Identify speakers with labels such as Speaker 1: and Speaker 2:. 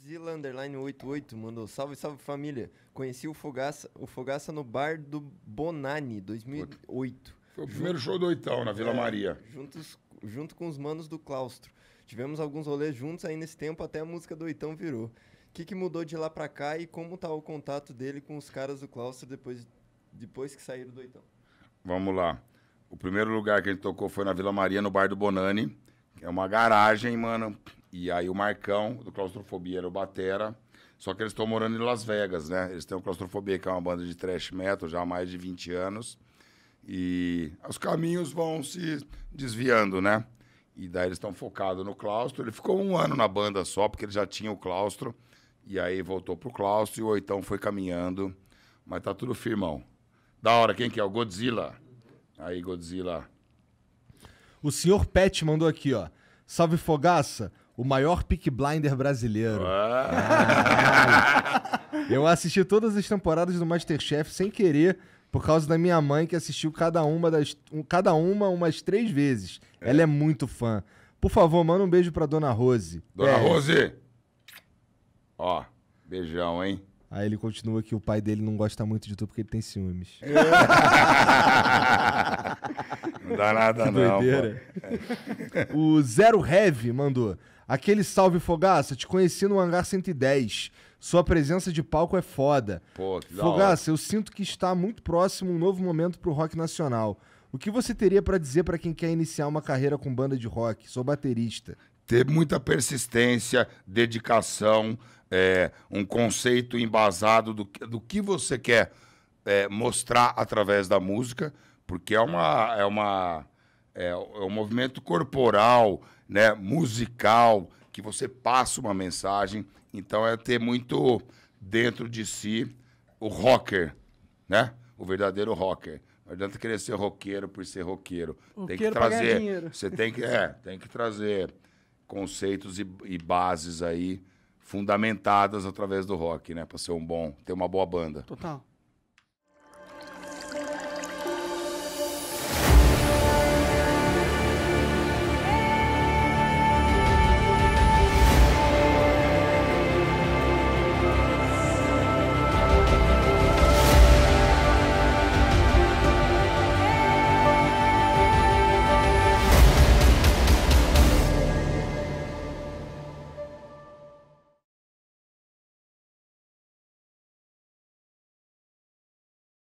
Speaker 1: Godzilla Underline 88 mandou salve, salve família. Conheci o Fogaça, o Fogaça no bar do Bonani, 2008. Foi o primeiro junto, show do Oitão, na Vila é, Maria. Juntos, junto com os manos do claustro. Tivemos alguns rolês juntos aí nesse tempo, até a música do Oitão virou. O que, que mudou de lá pra cá e como tá o contato dele com os caras do claustro depois, depois que saíram do Oitão?
Speaker 2: Vamos lá. O primeiro lugar que a gente tocou foi na Vila Maria, no bar do Bonani. É uma garagem, mano. E aí o Marcão, do Claustrofobia, era o Batera. Só que eles estão morando em Las Vegas, né? Eles têm o Claustrofobia, que é uma banda de thrash metal já há mais de 20 anos. E os caminhos vão se desviando, né? E daí eles estão focados no claustro. Ele ficou um ano na banda só, porque ele já tinha o claustro. E aí voltou pro claustro e o oitão foi caminhando. Mas tá tudo firmão. Da hora, quem que é? O Godzilla. Aí, Godzilla.
Speaker 1: O senhor Pet mandou aqui, ó. Salve Fogaça. O maior pick Blinder brasileiro. Ah. Eu assisti todas as temporadas do Masterchef sem querer, por causa da minha mãe que assistiu cada uma das um, cada uma umas três vezes. É. Ela é muito fã. Por favor, manda um beijo pra Dona Rose. Dona é. Rose!
Speaker 2: Ó, beijão, hein?
Speaker 1: Aí ele continua que o pai dele não gosta muito de tu porque ele tem ciúmes. não dá nada, que não. Pô. O Zero Heavy mandou. Aquele salve fogaça, te conheci no Hangar 110. Sua presença de palco é foda.
Speaker 2: Pô, que Fogaça,
Speaker 1: eu sinto que está muito próximo um novo momento pro rock nacional. O que você teria para dizer para quem quer iniciar uma carreira com banda de rock? Sou baterista
Speaker 2: ter muita persistência, dedicação, é, um conceito embasado do, do que você quer é, mostrar através da música, porque é uma é uma é, é, um movimento corporal, né, musical que você passa uma mensagem. Então é ter muito dentro de si o rocker, né? O verdadeiro rocker. Não adianta querer ser roqueiro por ser roqueiro. roqueiro tem que trazer. Você tem que é, tem que trazer conceitos e, e bases aí fundamentadas através do rock, né? Para ser um bom, ter uma boa banda.
Speaker 1: Total.